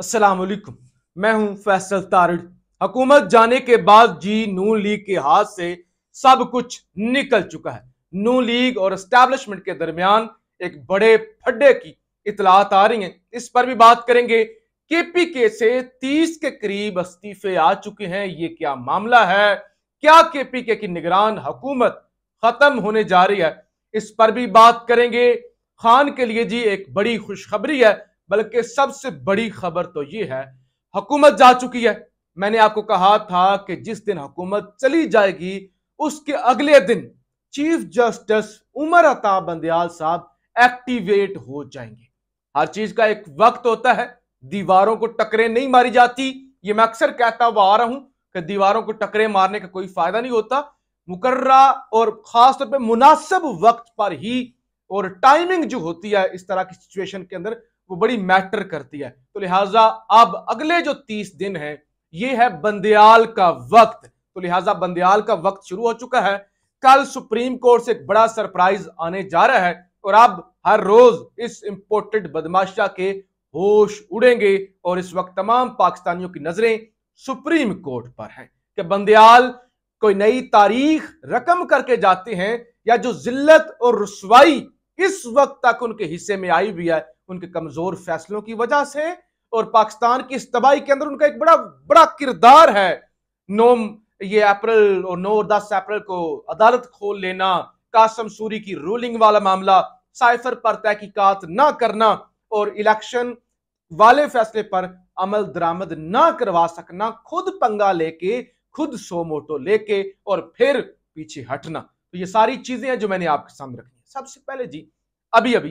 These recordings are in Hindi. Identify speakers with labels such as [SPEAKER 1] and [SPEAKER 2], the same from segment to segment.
[SPEAKER 1] अस्सलाम मैं हूं फैसल तारड हुकूमत जाने के बाद जी नू लीग के हाथ से सब कुछ निकल चुका है नू लीग और इस्टेब्लिशमेंट के दरमियान एक बड़े फड्डे की इतलात आ रही है इस पर भी बात करेंगे के पी के से 30 के करीब इस्तीफे आ चुके हैं ये क्या मामला है क्या के पी के की निगरान हुकूमत खत्म होने जा रही है इस पर भी बात करेंगे खान के लिए जी एक बड़ी खुशखबरी है बल्कि सबसे बड़ी खबर तो ये है हुकूमत जा चुकी है मैंने आपको कहा था कि जिस दिन हुकूमत चली जाएगी उसके अगले दिन चीफ जस्टिस उमर अता बंदयाल साहब एक्टिवेट हो जाएंगे हर चीज का एक वक्त होता है दीवारों को टकरे नहीं मारी जाती ये मैं अक्सर कहता हुआ आ रहा हूं कि दीवारों को टकरे मारने का कोई फायदा नहीं होता मुकर्रा और खासतौर पर मुनासिब वक्त पर ही और टाइमिंग जो होती है इस तरह की सिचुएशन के अंदर वो बड़ी मैटर करती है तो लिहाजा अब अगले जो तीस दिन है ये है बंदयाल का वक्त तो लिहाजा बंदयाल का वक्त शुरू हो चुका है कल सुप्रीम कोर्ट से एक बड़ा सरप्राइज आने जा रहा है और अब हर रोज इस इंपोर्टेड बदमाशा के होश उड़ेंगे और इस वक्त तमाम पाकिस्तानियों की नजरें सुप्रीम कोर्ट पर हैं कि बंदयाल कोई नई तारीख रकम करके जाते हैं या जो जिल्लत और रसवाई इस वक्त तक उनके हिस्से में आई हुई है उनके कमजोर फैसलों की वजह से और पाकिस्तान की इस तबाही के अंदर उनका एक बड़ा बड़ा किरदार है नौ ये अप्रैल और नौ और दस अप्रैल को अदालत खोल लेना कासम सूरी की रूलिंग वाला मामला साइफर पर तहकीकत ना करना और इलेक्शन वाले फैसले पर अमल दरामद ना करवा सकना खुद पंगा लेके खुद सो मोटो लेके और फिर पीछे हटना तो ये सारी चीजें हैं जो मैंने आपके सामने रखी सबसे पहले जी अभी अभी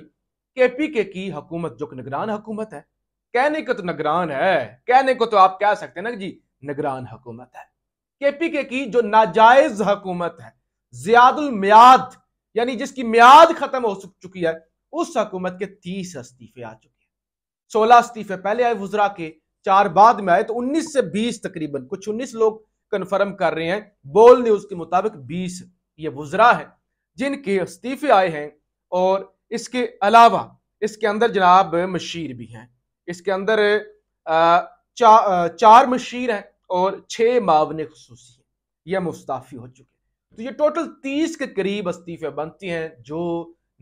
[SPEAKER 1] केपीके की हुकूमत जो निगरान हुकूमत है कहने को तो निगरान है कहने को तो आप कह सकते हैं ना जी निगरान हुकूमत है केपीके की जो नाजायज हुकूमत है ज्यादुल म्याद यानी जिसकी म्याद खत्म हो चुकी है उस हकूमत के तीस इस्तीफे आ चुके हैं सोलह इस्तीफे पहले आए वजरा के चार बाद में आए तो उन्नीस से बीस तकरीबन कुछ उन्नीस लोग कन्फर्म कर रहे हैं बोल न्यूज के मुताबिक बीस ये वजरा है जिनके इस्तीफे आए हैं और इसके अलावा इसके अंदर जनाब मशीर भी हैं इसके अंदर चा, चार मशीर हैं और छः मावन खसूसी हैं यह मुस्ताफ़ी हो चुके हैं तो ये टोटल तीस के करीब इस्तीफ़े बनती हैं जो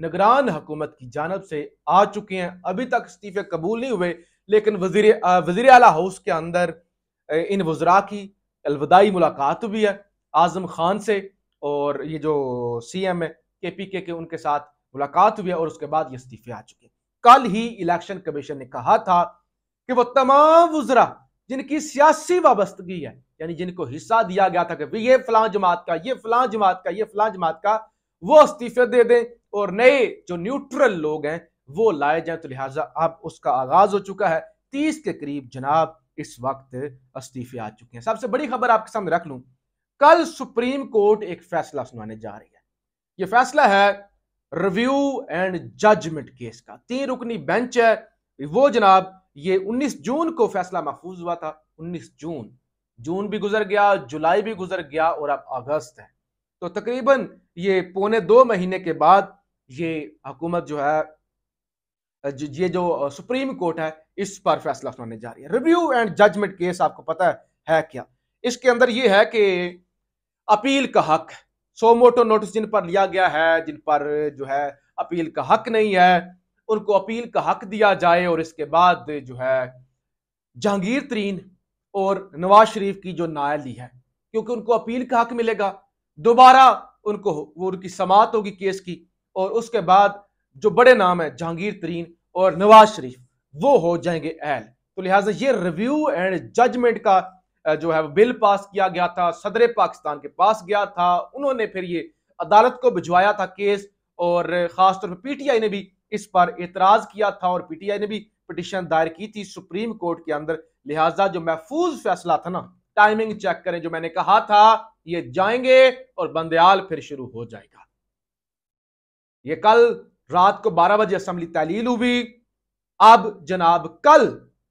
[SPEAKER 1] निगरान हुकूमत की जानब से आ चुके हैं अभी तक इस्तीफ़े कबूल नहीं हुए लेकिन वजीर वजीर अला हाउस के अंदर इन वजरा की अलविदाई मुलाकात भी है आज़म खान से और ये जो सी एम है के पी के उनके साथ मुलाकात हुई है और उसके बाद ये इस्तीफे आ चुके कल ही इलेक्शन कमीशन ने कहा था कि वो तमाम वजरा जिनकी सियासी वाबस्तगी है यानी जिनको हिस्सा दिया गया था कि ये फलां जमात का ये फलां जमात का ये फलां जमात का वो इस्तीफे दे दें और नए जो न्यूट्रल लोग हैं वो लाए जाए तो लिहाजा अब उसका आगाज हो चुका है तीस के करीब जनाब इस वक्त इस्तीफे आ चुके हैं सबसे बड़ी खबर आपके सामने रख लूँ कल सुप्रीम कोर्ट एक फैसला सुनाने जा रही है ये फैसला है रिव्यू एंड जजमेंट केस का तीन रुकनी बेंच है वो जनाब ये 19 जून को फैसला महफूज हुआ था 19 जून जून भी गुजर गया जुलाई भी गुजर गया और अब अगस्त है तो तकरीबन ये पौने दो महीने के बाद ये हुकूमत जो है ये जो सुप्रीम कोर्ट है इस पर फैसला सुनाने जा रही है रिव्यू एंड जजमेंट केस आपको पता है, है क्या इसके अंदर ये है कि अपील का हक सो मोटो नोटिस जिन पर लिया गया है जिन पर जो है अपील का हक नहीं है उनको अपील का हक दिया जाए और इसके बाद जो है जहांगीर तरीन और नवाज शरीफ की जो नायली है क्योंकि उनको अपील का हक मिलेगा दोबारा उनको वो उनकी समात होगी केस की और उसके बाद जो बड़े नाम है जहांगीर तरीन और नवाज शरीफ वो हो जाएंगे एल तो लिहाजा ये रिव्यू एंड जजमेंट का जो है बिल पास किया गया था सदर पाकिस्तान के पास गया था उन्होंने फिर ये अदालत को भिजवाया था केस और खासतौर पर पीटीआई ने भी इस पर एतराज किया था और पीटीआई ने भी पिटिशन दायर की थी सुप्रीम कोर्ट के अंदर लिहाजा जो महफूज फैसला था ना टाइमिंग चेक करें जो मैंने कहा था ये जाएंगे और बंदयाल फिर शुरू हो जाएगा ये कल रात को 12 बजे असम्बली तहलील हुई अब जनाब कल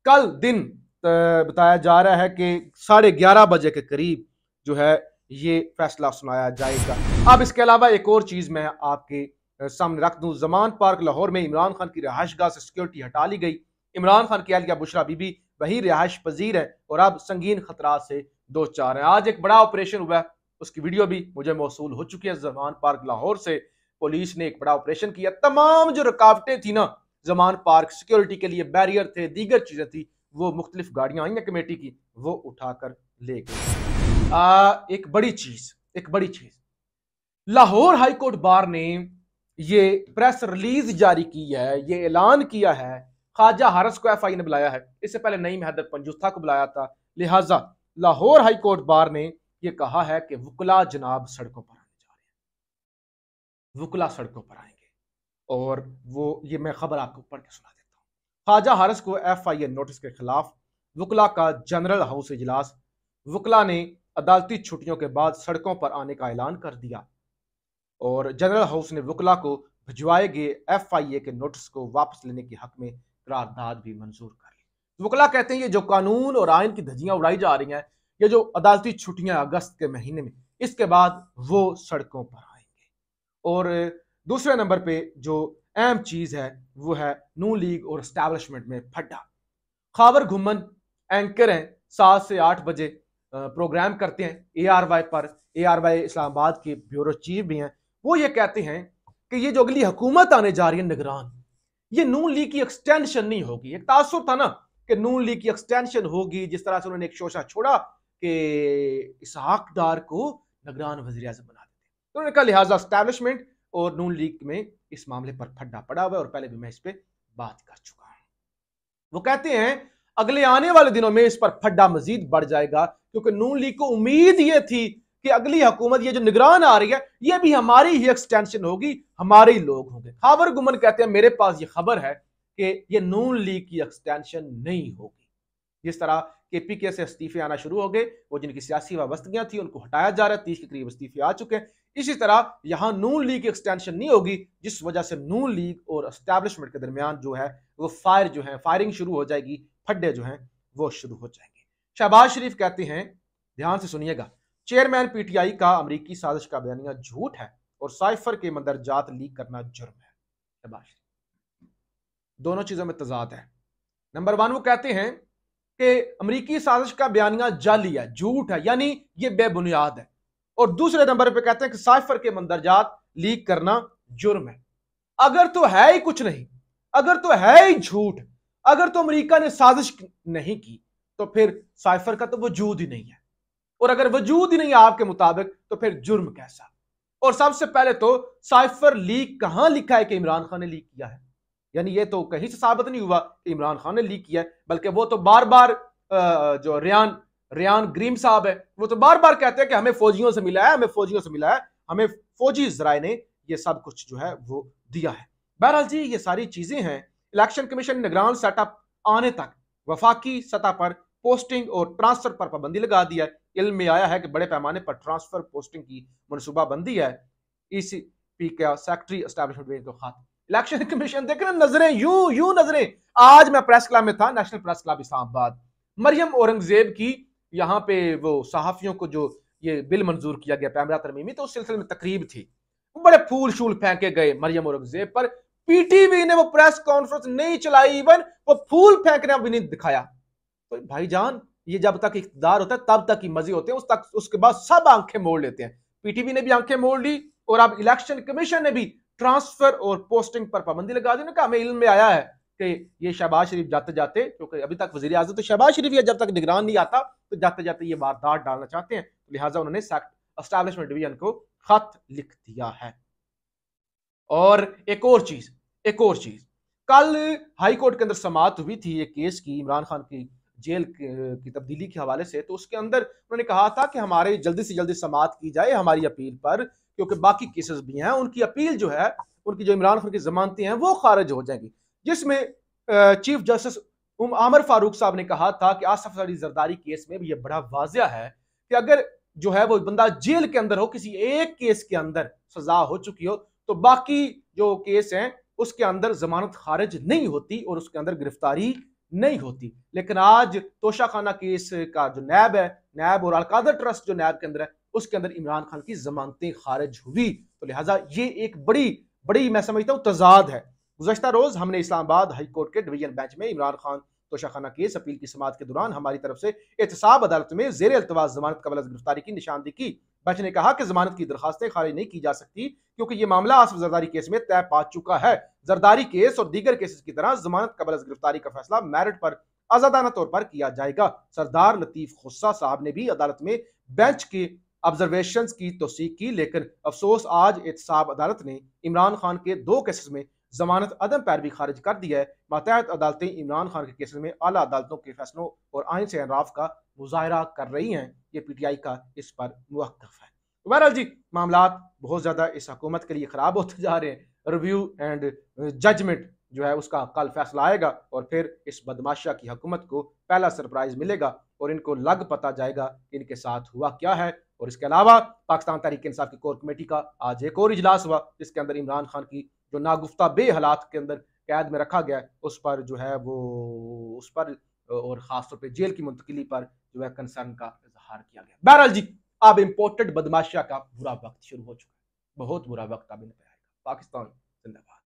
[SPEAKER 1] कल दिन बताया जा रहा है कि साढ़े ग्यारह बजे के करीब जो है ये फैसला सुनाया जाएगा अब इसके अलावा एक और चीज़ मैं आपके सामने रख दूं जमान पार्क लाहौर में इमरान खान की रहायश गाह से सिक्योरिटी हटा ली गई इमरान खान की अलिया बुशरा बीबी वही रिहायश पजीर है और अब संगीन खतरा से दो चार हैं आज एक बड़ा ऑपरेशन हुआ है उसकी वीडियो भी मुझे मौसू हो चुकी है जमान पार्क लाहौर से पुलिस ने एक बड़ा ऑपरेशन किया तमाम जो रुकावटें थी ना जमान पार्क सिक्योरिटी के लिए बैरियर थे दीगर चीज़ें थी वो मुख्तलिफ गाड़ियां आई हैं कमेटी की वो उठा कर ले गई एक बड़ी चीज़ एक बड़ी चीज़ लाहौर हाईकोर्ट बार ने ये प्रेस रिलीज जारी की है ये ऐलान किया है ख्वाजा हारस को एफ आई ने बुलाया है इससे पहले नई हैदर पंजुस्था को बुलाया था लिहाजा लाहौर हाईकोर्ट बार ने यह कहा है कि वकला जनाब सड़कों पर आने जा रहे हैं वकला सड़कों पर आएंगे और वो ये मैं खबर आपको पढ़ के सुना ख्वाजा हारस को एफ आई ए नोटिस के खिलाफ वकला का जनरल हाउस इजलास वकला ने अदालती छुट्टियों के बाद सड़कों पर आने का ऐलान कर दिया और जनरल हाउस ने वकला को भिजवाए गए एफ आई ए के नोटिस को वापस लेने के हक में करारदाद भी मंजूर कर ली तो वकला कहते हैं ये जो कानून और आयन की धजियां उड़ाई जा रही हैं ये जो अदालती छुट्टियां अगस्त के महीने में इसके बाद वो सड़कों पर आएंगे और दूसरे नंबर पे जो अहम चीज़ है वो है नू लीग और इस्टेब्लिशमेंट में फटा खाबर घुमन एंकर हैं सात से आठ बजे प्रोग्राम करते हैं ए आर वाई पर ए आर वाई इस्लामाबाद के ब्यूरो चीफ भी हैं वो ये कहते हैं कि ये जो अगली हुकूमत आने जा रही है निगरान ये नून लीग की एक्सटेंशन नहीं होगी एक तासुर था ना कि नून लीग की एक्सटेंशन होगी जिस तरह से उन्होंने एक शोशा छोड़ा कि इसहाक डार को निगरान वजी अजम बना देते तो उन्होंने कहा लिहाजा स्टैब्लिशमेंट और नून लीग में इस मामले पर फड्डा पड़ा हुआ है और पहले भी मैं इस पर बात कर चुका हूं वो कहते हैं अगले आने वाले दिनों में इस पर फड्डा मजीद बढ़ जाएगा क्योंकि नून लीग को उम्मीद ये थी कि अगली हुकूमत ये जो निगरान आ रही है ये भी हमारी ही एक्सटेंशन होगी हमारे ही लोग होंगे हावर गुमन कहते हैं मेरे पास ये खबर है कि ये नून लीग की एक्सटेंशन नहीं होगी जिस तरह के पी के से इस्तीफे आना शुरू हो गए वो जिनकी सियासी वाबस्तियां थी उनको हटाया जा रहा है तीस के करीब इस्तीफे आ चुके हैं इसी तरह यहाँ नून लीग एक्सटेंशन नहीं होगी जिस वजह से नून लीग और इस्टेब्लिशमेंट के दरमियान जो है वो फायर जो है फायरिंग शुरू हो जाएगी फड्डे जो हैं वो शुरू हो जाएंगे शहबाज शरीफ कहते हैं ध्यान से सुनिएगा चेयरमैन पीटीआई का अमरीकी साजिश का बयानिया झूठ है और साइफर के जात लीक करना जुर्म है शहबाज दोनों चीज़ों में तजाद है नंबर वन वो कहते हैं कि अमरीकी साजिश का बयानिया जाली है झूठ है यानी ये बेबुनियाद है और दूसरे नंबर पर कहते हैं कि साइफर के मंदरजात लीक करना जुर्म है अगर तो है ही कुछ नहीं अगर तो है ही झूठ अगर तो अमेरिका ने साजिश नहीं की तो फिर साइफर का तो वजूद ही नहीं है और अगर वजूद ही नहीं है आपके मुताबिक तो फिर जुर्म कैसा और सबसे पहले तो साइफर लीक कहां लिखा है कि इमरान खान ने लीक किया है यानी ये तो कहीं से साबित नहीं हुआ कि इमरान खान ने लीक किया है बल्कि वो तो बार बार जो रियान रियान ग्रीम साहब है वो तो बार बार कहते हैं कि हमें फौजियों से मिला है हमें फौजियों से मिला है हमें फौजी जराये ने ये सब कुछ जो है वो दिया है बहरहाल जी ये सारी चीजें हैं इलेक्शन कमीशन निगरान सेटअप आने तक वफाकी सतह पर पोस्टिंग और ट्रांसफर पर पाबंदी लगा दी है इल में आया है कि बड़े पैमाने पर ट्रांसफर पोस्टिंग की मनसूबाबंदी है इसी e पी का सेक्रेटरी एस्टेब्लिशमेंट तो खात इलेक्शन कमीशन देख रहे नजरें यूं यूं नजरें आज मैं प्रेस क्लब में था national press club Islamabad Maryam Aurangzeb की यहाँ पे वो सहाफ़ियों को जो ये बिल मंजूर किया गया पैमरा तरमीमी तो उस सिलसिले में तकरीब थी बड़े फूल शूल फेंके गए मरियम औरंगजेब पर पीटीवी ने वो प्रेस कॉन्फ्रेंस नहीं चलाई इवन वो फूल फेंकना भी नहीं दिखाया तो भाई जान ये जब तक इकतदार होता है तब तक ही मजे होते हैं उस तक उसके बाद सब आंखें मोड़ लेते हैं पीटीवी ने भी आंखें मोड़ ली और अब इलेक्शन कमीशन ने भी ट्रांसफर और पोस्टिंग पर पाबंदी लगा दी ना कहा हमें इल्म में आया है कि ये शहबाज शरीफ जाते जाते क्योंकि अभी तक वजी अजम तो शहबाज शरीफ या जब तक निगरान नहीं आता तो जाते जाते ये वारदात डालना चाहते हैं तो लिहाजा उन्होंने इस्टेब्लिशमेंट डिवीजन को खत लिख दिया है और एक और चीज एक और चीज कल हाई कोर्ट के अंदर समात हुई थी ये केस की इमरान खान की जेल की तब्दीली के हवाले से तो उसके अंदर उन्होंने कहा था कि हमारे जल्दी से जल्दी समात की जाए हमारी अपील पर क्योंकि बाकी केसेस भी हैं उनकी अपील जो है उनकी जो इमरान खान की जमानती हैं वो खारिज हो जाएंगी जिसमें चीफ जस्टिस उम आमर फारूक साहब ने कहा था कि आसफ अली जरदारी केस में भी यह बड़ा वाजिया है कि अगर जो है वो बंदा जेल के अंदर हो किसी एक केस के अंदर सजा हो चुकी हो तो बाकी जो केस हैं उसके अंदर जमानत खारिज नहीं होती और उसके अंदर गिरफ्तारी नहीं होती लेकिन आज तोशाखाना केस का जो नैब है नैब और अलकादर ट्रस्ट जो नैब के अंदर है उसके अंदर इमरान खान की जमानतें खारिज हुई तो लिहाजा ये एक बड़ी बड़ी मैं समझता हूँ तजाद है गुजशत रोज हमने इस्लामाबाद हाईकोर्ट के डिवीजन बेंच में इमरान खान तोशाखाना केस अपील की समात के दौरान हमारी तरफ से एहतसाब अदालत में जेर अल्तवा जमानत कबल गिरफ्तारी की निशानदी की बेंच ने कहा कि जमानत की दरखास्तें खारिज नहीं की जा सकती क्योंकि ये मामला आसफ जरदारी केस में तय पा चुका है जरदारी केस और दीगर केसेस की तरह जमानत कबल गिरफ्तारी का फैसला मेरिट पर आजादाना तौर पर किया जाएगा सरदार लतीफ खुस्सा साहब ने भी अदालत में बेंच के ऑब्जर्वेशन की तोसीक की लेकिन अफसोस आज एहतसाब अदालत ने इमरान खान के दो केसेस में जमानत अदम पैर भी खारिज कर दी है मतहत अदालतें इमरान खान के केस में अला अदालतों के फैसलों और आयन से अनराफ का मुजाहरा कर रही हैं ये पी टी आई का इस पर मौक़ है तो बहरहाल जी मामला बहुत ज़्यादा इस हकूमत के लिए ख़राब होते जा रहे हैं रिव्यू एंड जजमेंट जो है उसका कल फैसला आएगा और फिर इस बदमाशा की हकूमत को पहला सरप्राइज मिलेगा और इनको लग पता जाएगा कि इनके साथ हुआ क्या है और इसके अलावा पाकिस्तान तहरीक इंसाफ की कोर कमेटी का आज एक और इजलास हुआ जिसके अंदर इमरान खान की जो नागुफ्ता बे हालात के अंदर कैद में रखा गया है उस पर जो है वो उस पर और ख़ासतौर पर जेल की मुंतकली पर जो है कंसर्न का इजहार किया गया बहरहाल जी अब इम्पोर्टेड बदमाशा का बुरा वक्त शुरू हो चुका है बहुत बुरा वक्त अब इन पर आएगा पाकिस्तान जिंदाबाद